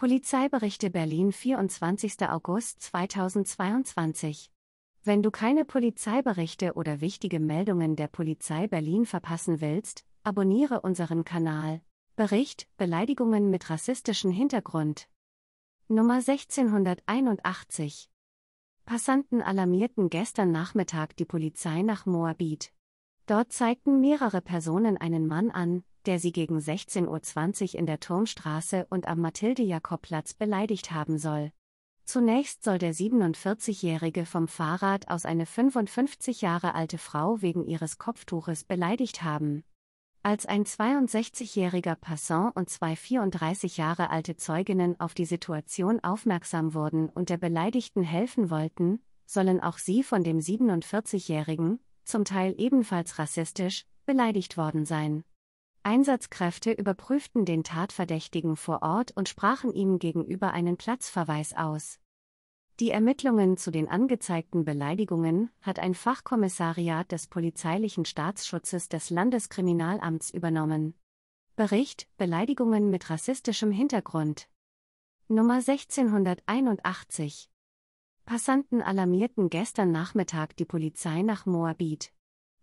Polizeiberichte Berlin 24. August 2022 Wenn du keine Polizeiberichte oder wichtige Meldungen der Polizei Berlin verpassen willst, abonniere unseren Kanal. Bericht Beleidigungen mit rassistischem Hintergrund. Nummer 1681 Passanten alarmierten gestern Nachmittag die Polizei nach Moabit. Dort zeigten mehrere Personen einen Mann an, der sie gegen 16.20 Uhr in der Turmstraße und am Mathilde-Jakob-Platz beleidigt haben soll. Zunächst soll der 47-Jährige vom Fahrrad aus eine 55 Jahre alte Frau wegen ihres Kopftuches beleidigt haben. Als ein 62-jähriger Passant und zwei 34 Jahre alte Zeuginnen auf die Situation aufmerksam wurden und der Beleidigten helfen wollten, sollen auch sie von dem 47-jährigen, zum Teil ebenfalls rassistisch, beleidigt worden sein. Einsatzkräfte überprüften den Tatverdächtigen vor Ort und sprachen ihm gegenüber einen Platzverweis aus. Die Ermittlungen zu den angezeigten Beleidigungen hat ein Fachkommissariat des polizeilichen Staatsschutzes des Landeskriminalamts übernommen. Bericht Beleidigungen mit rassistischem Hintergrund Nummer 1681 Passanten alarmierten gestern Nachmittag die Polizei nach Moabit.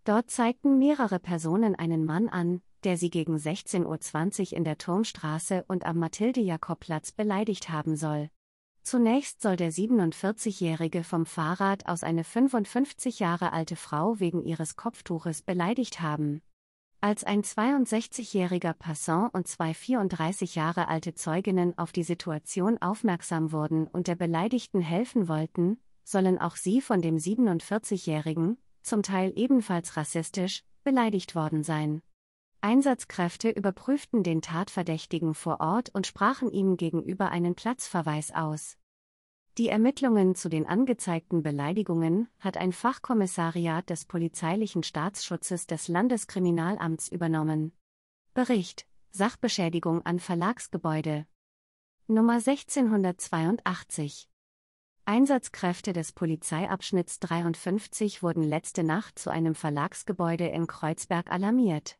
Dort zeigten mehrere Personen einen Mann an, der sie gegen 16.20 Uhr in der Turmstraße und am Mathilde-Jakob-Platz beleidigt haben soll. Zunächst soll der 47-Jährige vom Fahrrad aus eine 55 Jahre alte Frau wegen ihres Kopftuches beleidigt haben. Als ein 62-jähriger Passant und zwei 34 Jahre alte Zeuginnen auf die Situation aufmerksam wurden und der Beleidigten helfen wollten, sollen auch sie von dem 47-jährigen, zum Teil ebenfalls rassistisch, beleidigt worden sein. Einsatzkräfte überprüften den Tatverdächtigen vor Ort und sprachen ihm gegenüber einen Platzverweis aus. Die Ermittlungen zu den angezeigten Beleidigungen hat ein Fachkommissariat des polizeilichen Staatsschutzes des Landeskriminalamts übernommen. Bericht Sachbeschädigung an Verlagsgebäude Nummer 1682 Einsatzkräfte des Polizeiabschnitts 53 wurden letzte Nacht zu einem Verlagsgebäude in Kreuzberg alarmiert.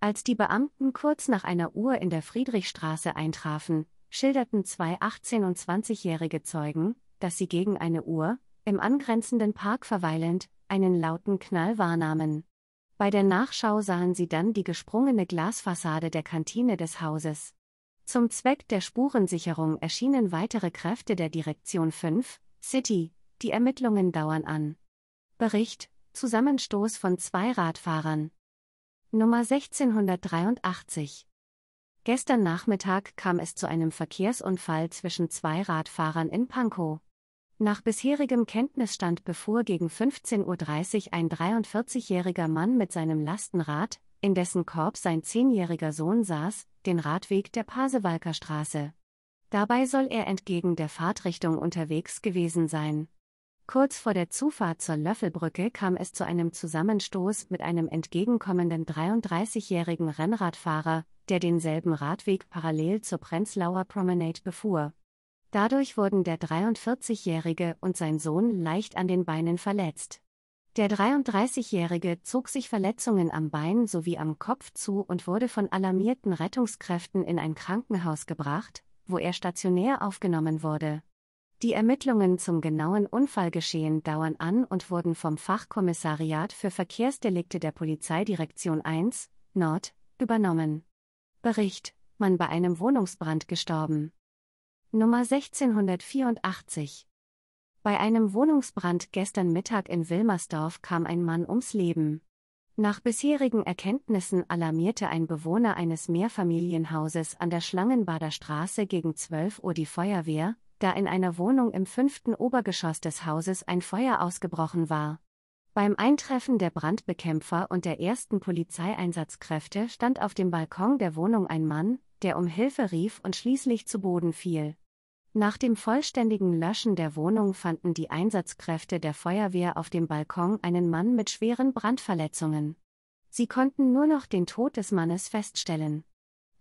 Als die Beamten kurz nach einer Uhr in der Friedrichstraße eintrafen, schilderten zwei 18- und 20-jährige Zeugen, dass sie gegen eine Uhr, im angrenzenden Park verweilend, einen lauten Knall wahrnahmen. Bei der Nachschau sahen sie dann die gesprungene Glasfassade der Kantine des Hauses. Zum Zweck der Spurensicherung erschienen weitere Kräfte der Direktion 5, City, die Ermittlungen dauern an. Bericht: Zusammenstoß von zwei Radfahrern. Nummer 1683. Gestern Nachmittag kam es zu einem Verkehrsunfall zwischen zwei Radfahrern in Pankow. Nach bisherigem Kenntnisstand befuhr gegen 15.30 Uhr ein 43-jähriger Mann mit seinem Lastenrad, in dessen Korb sein zehnjähriger Sohn saß, den Radweg der Pasewalker Straße. Dabei soll er entgegen der Fahrtrichtung unterwegs gewesen sein. Kurz vor der Zufahrt zur Löffelbrücke kam es zu einem Zusammenstoß mit einem entgegenkommenden 33-jährigen Rennradfahrer, der denselben Radweg parallel zur Prenzlauer Promenade befuhr. Dadurch wurden der 43-jährige und sein Sohn leicht an den Beinen verletzt. Der 33-jährige zog sich Verletzungen am Bein sowie am Kopf zu und wurde von alarmierten Rettungskräften in ein Krankenhaus gebracht, wo er stationär aufgenommen wurde. Die Ermittlungen zum genauen Unfallgeschehen dauern an und wurden vom Fachkommissariat für Verkehrsdelikte der Polizeidirektion 1 Nord übernommen. Bericht: Mann bei einem Wohnungsbrand gestorben. Nummer 1684. Bei einem Wohnungsbrand gestern Mittag in Wilmersdorf kam ein Mann ums Leben. Nach bisherigen Erkenntnissen alarmierte ein Bewohner eines Mehrfamilienhauses an der Schlangenbader Straße gegen 12 Uhr die Feuerwehr, da in einer Wohnung im fünften Obergeschoss des Hauses ein Feuer ausgebrochen war. Beim Eintreffen der Brandbekämpfer und der ersten Polizeieinsatzkräfte stand auf dem Balkon der Wohnung ein Mann, der um Hilfe rief und schließlich zu Boden fiel. Nach dem vollständigen Löschen der Wohnung fanden die Einsatzkräfte der Feuerwehr auf dem Balkon einen Mann mit schweren Brandverletzungen. Sie konnten nur noch den Tod des Mannes feststellen.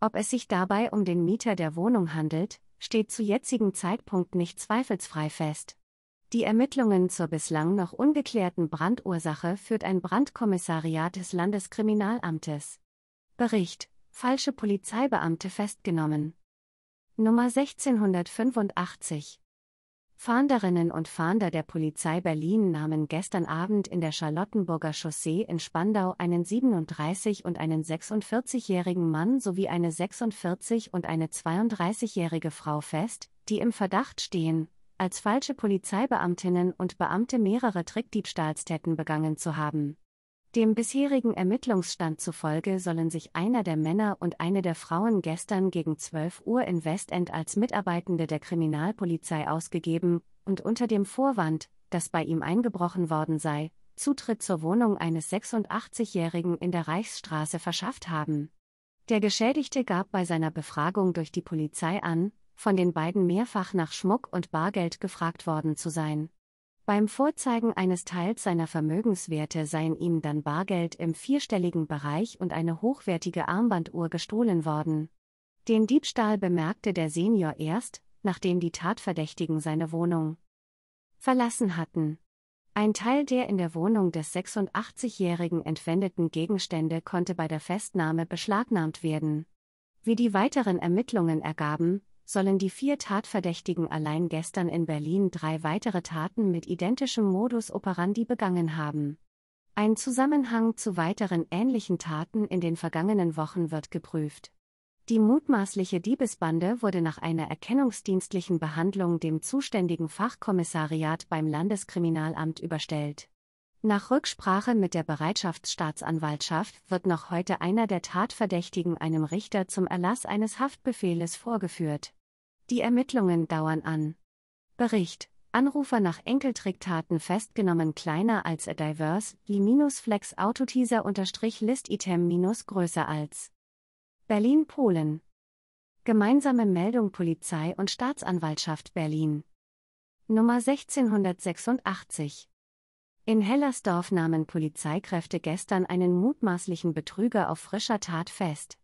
Ob es sich dabei um den Mieter der Wohnung handelt, steht zu jetzigem Zeitpunkt nicht zweifelsfrei fest. Die Ermittlungen zur bislang noch ungeklärten Brandursache führt ein Brandkommissariat des Landeskriminalamtes. Bericht: Falsche Polizeibeamte festgenommen. Nummer 1685 Fahnderinnen und Fahnder der Polizei Berlin nahmen gestern Abend in der Charlottenburger Chaussee in Spandau einen 37- und einen 46-jährigen Mann sowie eine 46- und eine 32-jährige Frau fest, die im Verdacht stehen, als falsche Polizeibeamtinnen und Beamte mehrere Trickdiebstahlstätten begangen zu haben. Dem bisherigen Ermittlungsstand zufolge sollen sich einer der Männer und eine der Frauen gestern gegen 12 Uhr in Westend als Mitarbeitende der Kriminalpolizei ausgegeben und unter dem Vorwand, dass bei ihm eingebrochen worden sei, Zutritt zur Wohnung eines 86-Jährigen in der Reichsstraße verschafft haben. Der Geschädigte gab bei seiner Befragung durch die Polizei an, von den beiden mehrfach nach Schmuck und Bargeld gefragt worden zu sein. Beim Vorzeigen eines Teils seiner Vermögenswerte seien ihm dann Bargeld im vierstelligen Bereich und eine hochwertige Armbanduhr gestohlen worden. Den Diebstahl bemerkte der Senior erst, nachdem die Tatverdächtigen seine Wohnung verlassen hatten. Ein Teil der in der Wohnung des 86-Jährigen entwendeten Gegenstände konnte bei der Festnahme beschlagnahmt werden. Wie die weiteren Ermittlungen ergaben, sollen die vier Tatverdächtigen allein gestern in Berlin drei weitere Taten mit identischem Modus operandi begangen haben. Ein Zusammenhang zu weiteren ähnlichen Taten in den vergangenen Wochen wird geprüft. Die mutmaßliche Diebesbande wurde nach einer erkennungsdienstlichen Behandlung dem zuständigen Fachkommissariat beim Landeskriminalamt überstellt nach Rücksprache mit der Bereitschaftsstaatsanwaltschaft wird noch heute einer der Tatverdächtigen einem Richter zum Erlass eines Haftbefehles vorgeführt. Die Ermittlungen dauern an. Bericht Anrufer nach Enkeltricktaten festgenommen kleiner als a diverse, li-flex unterstrich autoteaser-list-item- minus größer als. Berlin, Polen. Gemeinsame Meldung Polizei und Staatsanwaltschaft Berlin. Nummer 1686. In Hellersdorf nahmen Polizeikräfte gestern einen mutmaßlichen Betrüger auf frischer Tat fest.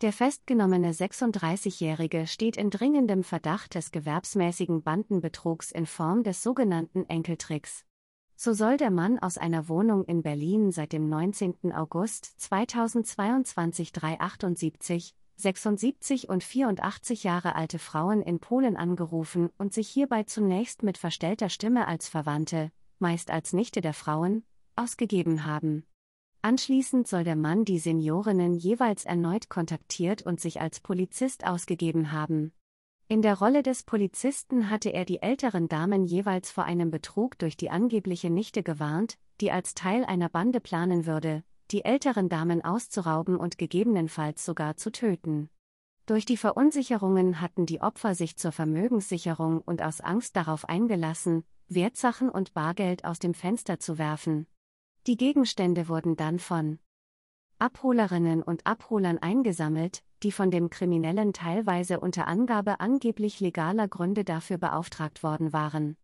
Der festgenommene 36-Jährige steht in dringendem Verdacht des gewerbsmäßigen Bandenbetrugs in Form des sogenannten Enkeltricks. So soll der Mann aus einer Wohnung in Berlin seit dem 19. August 2022 378, 76 und 84 Jahre alte Frauen in Polen angerufen und sich hierbei zunächst mit verstellter Stimme als Verwandte, meist als Nichte der Frauen, ausgegeben haben. Anschließend soll der Mann die Seniorinnen jeweils erneut kontaktiert und sich als Polizist ausgegeben haben. In der Rolle des Polizisten hatte er die älteren Damen jeweils vor einem Betrug durch die angebliche Nichte gewarnt, die als Teil einer Bande planen würde, die älteren Damen auszurauben und gegebenenfalls sogar zu töten. Durch die Verunsicherungen hatten die Opfer sich zur Vermögenssicherung und aus Angst darauf eingelassen, Wertsachen und Bargeld aus dem Fenster zu werfen. Die Gegenstände wurden dann von Abholerinnen und Abholern eingesammelt, die von dem Kriminellen teilweise unter Angabe angeblich legaler Gründe dafür beauftragt worden waren.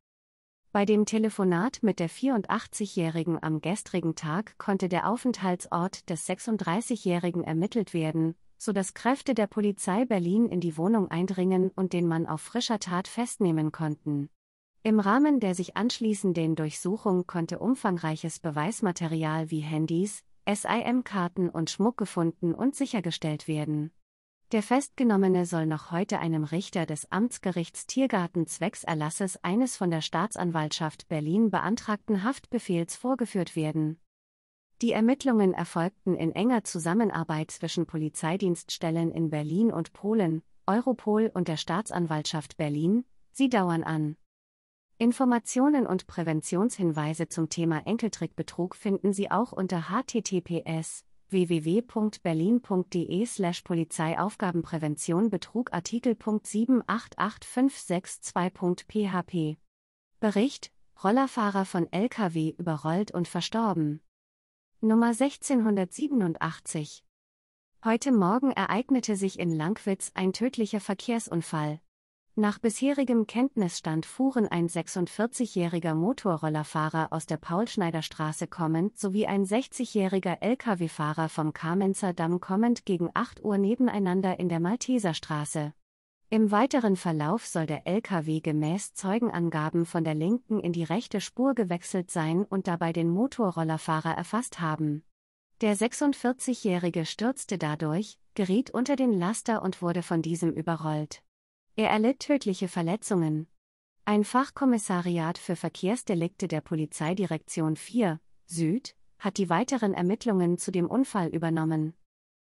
Bei dem Telefonat mit der 84-Jährigen am gestrigen Tag konnte der Aufenthaltsort des 36-Jährigen ermittelt werden, sodass Kräfte der Polizei Berlin in die Wohnung eindringen und den Mann auf frischer Tat festnehmen konnten. Im Rahmen der sich anschließenden Durchsuchung konnte umfangreiches Beweismaterial wie Handys, SIM-Karten und Schmuck gefunden und sichergestellt werden. Der Festgenommene soll noch heute einem Richter des Amtsgerichts Tiergarten zwecks Erlasses eines von der Staatsanwaltschaft Berlin beantragten Haftbefehls vorgeführt werden. Die Ermittlungen erfolgten in enger Zusammenarbeit zwischen Polizeidienststellen in Berlin und Polen, Europol und der Staatsanwaltschaft Berlin, sie dauern an. Informationen und Präventionshinweise zum Thema Enkeltrickbetrug finden Sie auch unter https www.berlin.de slash Polizeiaufgabenprävention Betrug Artikel 788562.php Bericht Rollerfahrer von Lkw überrollt und verstorben. Nummer 1687 Heute Morgen ereignete sich in Langwitz ein tödlicher Verkehrsunfall. Nach bisherigem Kenntnisstand fuhren ein 46-jähriger Motorrollerfahrer aus der Paulschneiderstraße kommend sowie ein 60-jähriger Lkw-Fahrer vom Kamenzer Damm kommend gegen 8 Uhr nebeneinander in der Malteserstraße. Im weiteren Verlauf soll der Lkw gemäß Zeugenangaben von der linken in die rechte Spur gewechselt sein und dabei den Motorrollerfahrer erfasst haben. Der 46-jährige stürzte dadurch, geriet unter den Laster und wurde von diesem überrollt. Er erlitt tödliche Verletzungen. Ein Fachkommissariat für Verkehrsdelikte der Polizeidirektion 4 Süd hat die weiteren Ermittlungen zu dem Unfall übernommen.